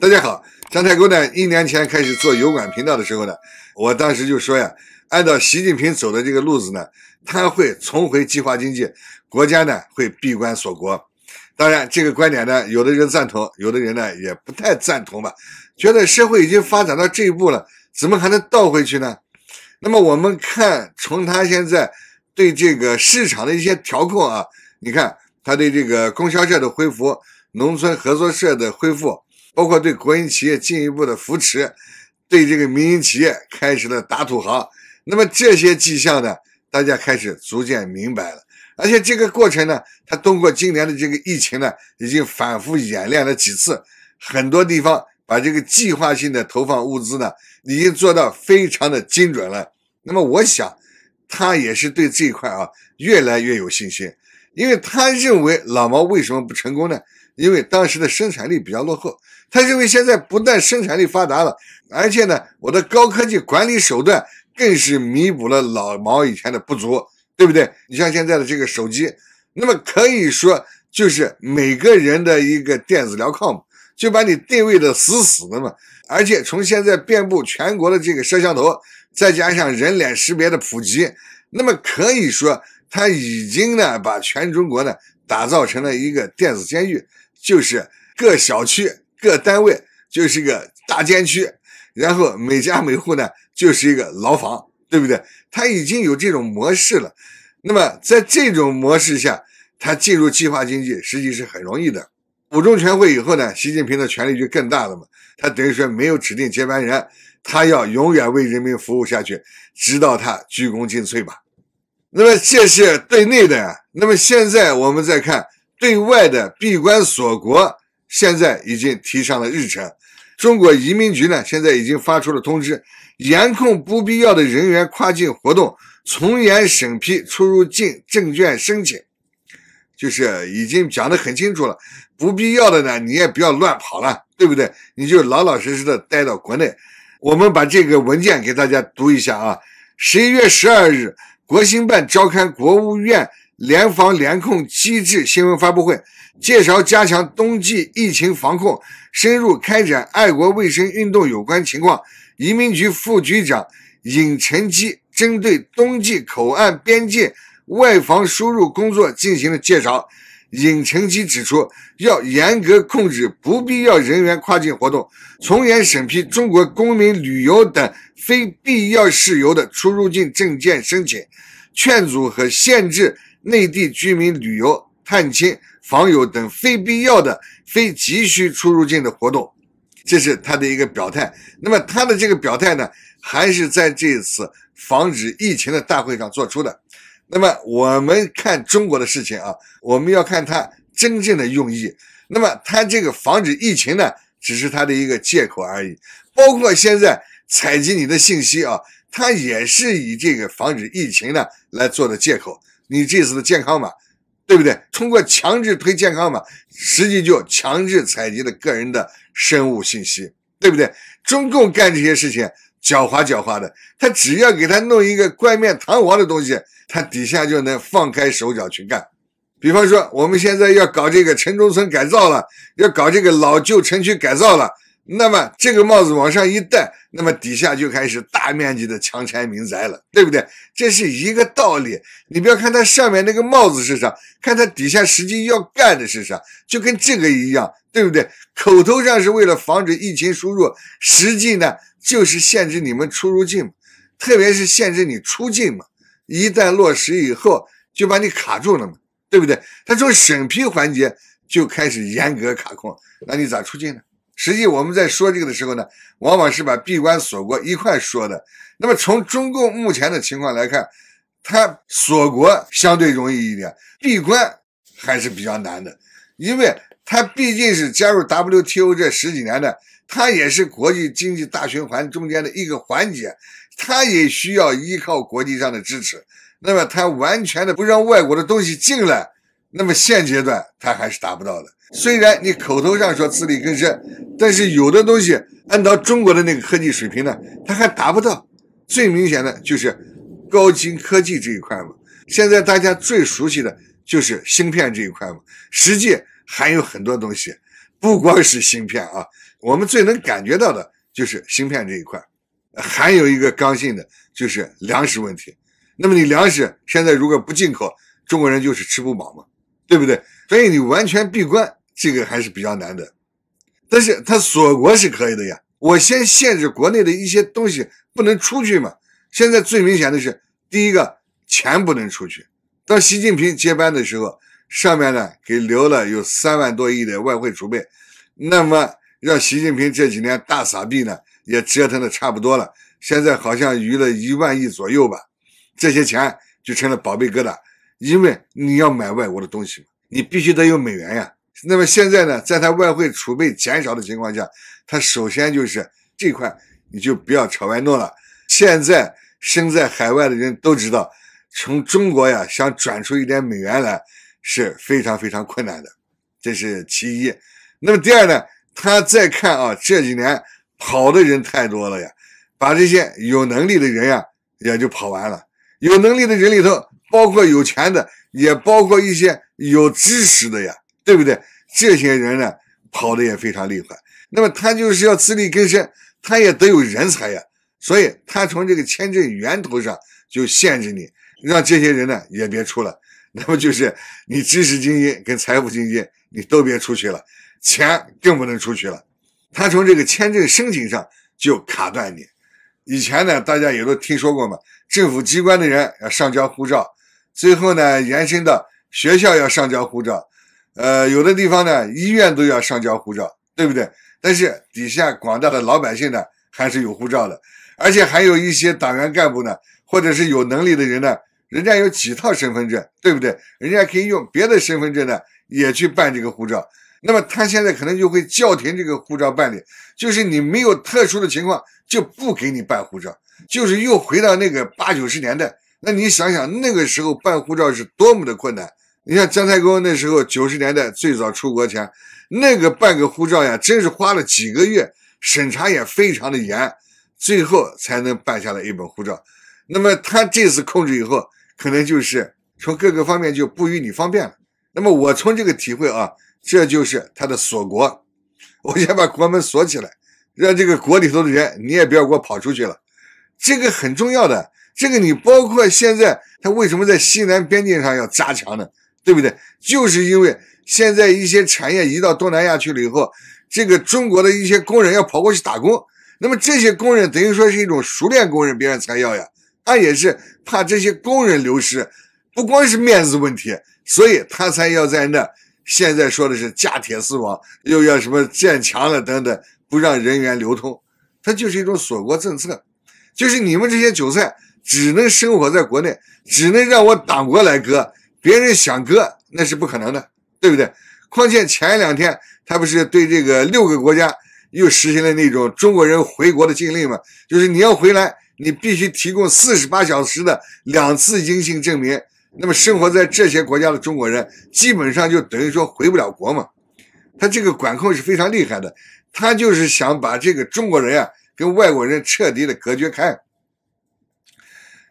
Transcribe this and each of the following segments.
大家好，张太公呢，一年前开始做油管频道的时候呢，我当时就说呀，按照习近平走的这个路子呢，他会重回计划经济，国家呢会闭关锁国。当然，这个观点呢，有的人赞同，有的人呢也不太赞同吧，觉得社会已经发展到这一步了，怎么还能倒回去呢？那么我们看，从他现在对这个市场的一些调控啊，你看他对这个供销社的恢复，农村合作社的恢复。包括对国营企业进一步的扶持，对这个民营企业开始了打土豪。那么这些迹象呢，大家开始逐渐明白了。而且这个过程呢，他通过今年的这个疫情呢，已经反复演练了几次，很多地方把这个计划性的投放物资呢，已经做到非常的精准了。那么我想，他也是对这一块啊，越来越有信心。因为他认为老毛为什么不成功呢？因为当时的生产力比较落后。他认为现在不但生产力发达了，而且呢，我的高科技管理手段更是弥补了老毛以前的不足，对不对？你像现在的这个手机，那么可以说就是每个人的一个电子镣铐就把你定位的死死的嘛。而且从现在遍布全国的这个摄像头，再加上人脸识别的普及，那么可以说他已经呢把全中国呢打造成了一个电子监狱，就是各小区。各单位就是一个大监区，然后每家每户呢就是一个牢房，对不对？他已经有这种模式了。那么在这种模式下，他进入计划经济实际是很容易的。五中全会以后呢，习近平的权力就更大了嘛。他等于说没有指定接班人，他要永远为人民服务下去，直到他鞠躬尽瘁吧。那么这是对内的。那么现在我们再看对外的闭关锁国。现在已经提上了日程。中国移民局呢，现在已经发出了通知，严控不必要的人员跨境活动，从严审批出入境证券申请，就是已经讲得很清楚了。不必要的呢，你也不要乱跑了，对不对？你就老老实实的待到国内。我们把这个文件给大家读一下啊。十一月十二日，国新办召开国务院。联防联控机制新闻发布会介绍加强冬季疫情防控、深入开展爱国卫生运动有关情况。移民局副局长尹晨基针对冬季口岸、边界外防输入工作进行了介绍。尹晨基指出，要严格控制不必要人员跨境活动，从严审批中国公民旅游等非必要事由的出入境证件申请，劝阻和限制。内地居民旅游、探亲、访友等非必要的、非急需出入境的活动，这是他的一个表态。那么他的这个表态呢，还是在这次防止疫情的大会上做出的。那么我们看中国的事情啊，我们要看他真正的用意。那么他这个防止疫情呢，只是他的一个借口而已。包括现在采集你的信息啊，他也是以这个防止疫情呢来做的借口。你这次的健康码，对不对？通过强制推健康码，实际就强制采集了个人的生物信息，对不对？中共干这些事情，狡猾狡猾的，他只要给他弄一个冠冕堂皇的东西，他底下就能放开手脚去干。比方说，我们现在要搞这个城中村改造了，要搞这个老旧城区改造了。那么这个帽子往上一戴，那么底下就开始大面积的强拆民宅了，对不对？这是一个道理。你不要看它上面那个帽子是啥，看它底下实际要干的是啥，就跟这个一样，对不对？口头上是为了防止疫情输入，实际呢就是限制你们出入境，特别是限制你出境嘛。一旦落实以后，就把你卡住了嘛，对不对？他从审批环节就开始严格卡控，那你咋出境呢？实际我们在说这个的时候呢，往往是把闭关锁国一块说的。那么从中共目前的情况来看，它锁国相对容易一点，闭关还是比较难的，因为它毕竟是加入 WTO 这十几年的，它也是国际经济大循环中间的一个环节，它也需要依靠国际上的支持。那么它完全的不让外国的东西进来，那么现阶段它还是达不到的。虽然你口头上说自力更生。但是有的东西按照中国的那个科技水平呢，它还达不到。最明显的就是高精科技这一块嘛。现在大家最熟悉的就是芯片这一块嘛。实际还有很多东西，不光是芯片啊。我们最能感觉到的就是芯片这一块。还有一个刚性的就是粮食问题。那么你粮食现在如果不进口，中国人就是吃不饱嘛，对不对？所以你完全闭关，这个还是比较难的。但是他锁国是可以的呀，我先限制国内的一些东西不能出去嘛。现在最明显的是，第一个钱不能出去。当习近平接班的时候，上面呢给留了有三万多亿的外汇储备。那么让习近平这几年大撒币呢，也折腾的差不多了。现在好像余了一万亿左右吧，这些钱就成了宝贝疙瘩，因为你要买外国的东西，你必须得有美元呀。那么现在呢，在他外汇储备减少的情况下，他首先就是这块你就不要朝外弄了。现在身在海外的人都知道，从中国呀想转出一点美元来是非常非常困难的，这是其一。那么第二呢，他再看啊，这几年跑的人太多了呀，把这些有能力的人呀也就跑完了。有能力的人里头，包括有钱的，也包括一些有知识的呀。对不对？这些人呢，跑的也非常厉害。那么他就是要自力更生，他也得有人才呀。所以他从这个签证源头上就限制你，让这些人呢也别出了。那么就是你知识精英跟财富精英，你都别出去了，钱更不能出去了。他从这个签证申请上就卡断你。以前呢，大家也都听说过嘛，政府机关的人要上交护照，最后呢延伸到学校要上交护照。呃，有的地方呢，医院都要上交护照，对不对？但是底下广大的老百姓呢，还是有护照的，而且还有一些党员干部呢，或者是有能力的人呢，人家有几套身份证，对不对？人家可以用别的身份证呢，也去办这个护照。那么他现在可能就会叫停这个护照办理，就是你没有特殊的情况，就不给你办护照，就是又回到那个八九十年代。那你想想那个时候办护照是多么的困难。你像姜太公那时候九十年代最早出国前，那个办个护照呀，真是花了几个月，审查也非常的严，最后才能办下来一本护照。那么他这次控制以后，可能就是从各个方面就不予你方便了。那么我从这个体会啊，这就是他的锁国，我先把国门锁起来，让这个国里头的人你也不要给我跑出去了。这个很重要的，这个你包括现在他为什么在西南边境上要扎墙呢？对不对？就是因为现在一些产业移到东南亚去了以后，这个中国的一些工人要跑过去打工，那么这些工人等于说是一种熟练工人，别人才要呀。他也是怕这些工人流失，不光是面子问题，所以他才要在那。现在说的是加铁丝网，又要什么建墙了等等，不让人员流通。他就是一种锁国政策，就是你们这些韭菜只能生活在国内，只能让我党国来割。别人想割那是不可能的，对不对？况且前两天他不是对这个六个国家又实行了那种中国人回国的禁令嘛？就是你要回来，你必须提供四十八小时的两次阴性证明。那么生活在这些国家的中国人基本上就等于说回不了国嘛。他这个管控是非常厉害的，他就是想把这个中国人啊跟外国人彻底的隔绝开。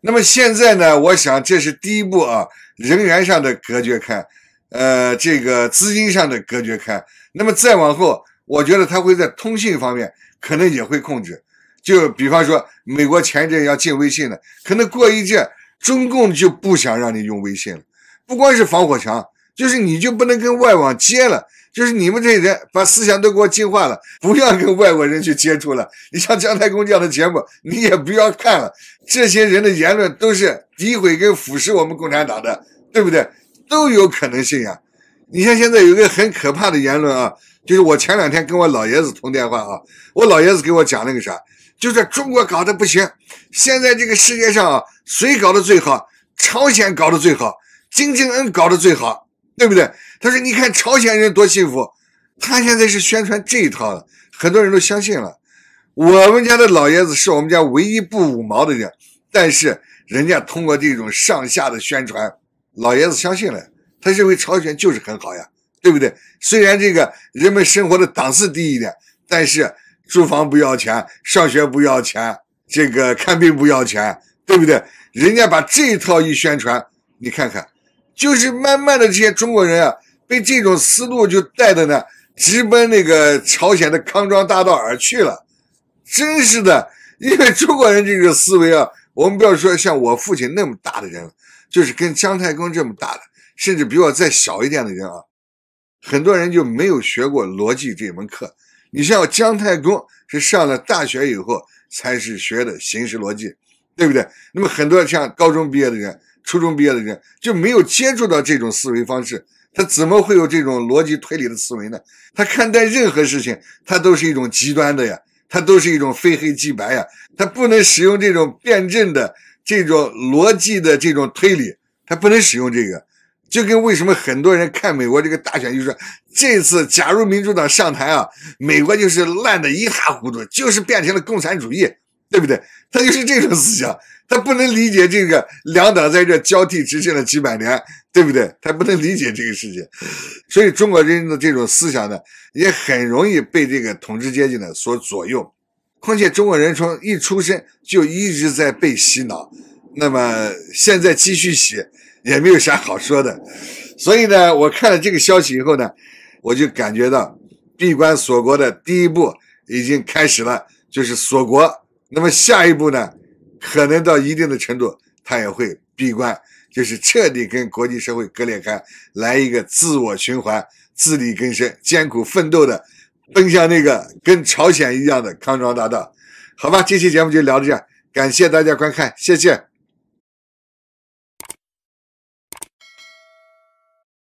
那么现在呢，我想这是第一步啊。人员上的隔绝开，呃，这个资金上的隔绝开，那么再往后，我觉得他会在通信方面可能也会控制。就比方说，美国前一阵要禁微信了，可能过一阵中共就不想让你用微信了，不光是防火墙，就是你就不能跟外网接了。就是你们这些人把思想都给我净化了，不要跟外国人去接触了。你像姜太公这样的节目，你也不要看了。这些人的言论都是诋毁跟腐蚀我们共产党的，对不对？都有可能性呀。你像现在有个很可怕的言论啊，就是我前两天跟我老爷子通电话啊，我老爷子给我讲那个啥，就是中国搞得不行，现在这个世界上啊，谁搞得最好？朝鲜搞得最好，金正恩搞得最好，对不对？他说：“你看朝鲜人多幸福，他现在是宣传这一套，很多人都相信了。我们家的老爷子是我们家唯一不五毛的人，但是人家通过这种上下的宣传，老爷子相信了。他认为朝鲜就是很好呀，对不对？虽然这个人们生活的档次低一点，但是住房不要钱，上学不要钱，这个看病不要钱，对不对？人家把这一套一宣传，你看看，就是慢慢的这些中国人啊。”被这种思路就带的呢，直奔那个朝鲜的康庄大道而去了，真是的！因为中国人这个思维啊，我们不要说像我父亲那么大的人，就是跟姜太公这么大的，甚至比我再小一点的人啊，很多人就没有学过逻辑这门课。你像姜太公是上了大学以后才是学的形式逻辑，对不对？那么很多像高中毕业的人、初中毕业的人就没有接触到这种思维方式。他怎么会有这种逻辑推理的思维呢？他看待任何事情，他都是一种极端的呀，他都是一种非黑即白呀，他不能使用这种辩证的、这种逻辑的这种推理，他不能使用这个。就跟为什么很多人看美国这个大选，就说这次假如民主党上台啊，美国就是烂的一塌糊涂，就是变成了共产主义。对不对？他就是这种思想，他不能理解这个两党在这交替执政了几百年，对不对？他不能理解这个世界，所以中国人的这种思想呢，也很容易被这个统治阶级呢所左右。况且中国人从一出生就一直在被洗脑，那么现在继续洗也没有啥好说的。所以呢，我看了这个消息以后呢，我就感觉到闭关锁国的第一步已经开始了，就是锁国。那么下一步呢？可能到一定的程度，他也会闭关，就是彻底跟国际社会割裂开，来一个自我循环、自力更生、艰苦奋斗的，奔向那个跟朝鲜一样的康庄大道。好吧，这期节目就聊到这，感谢大家观看，谢谢。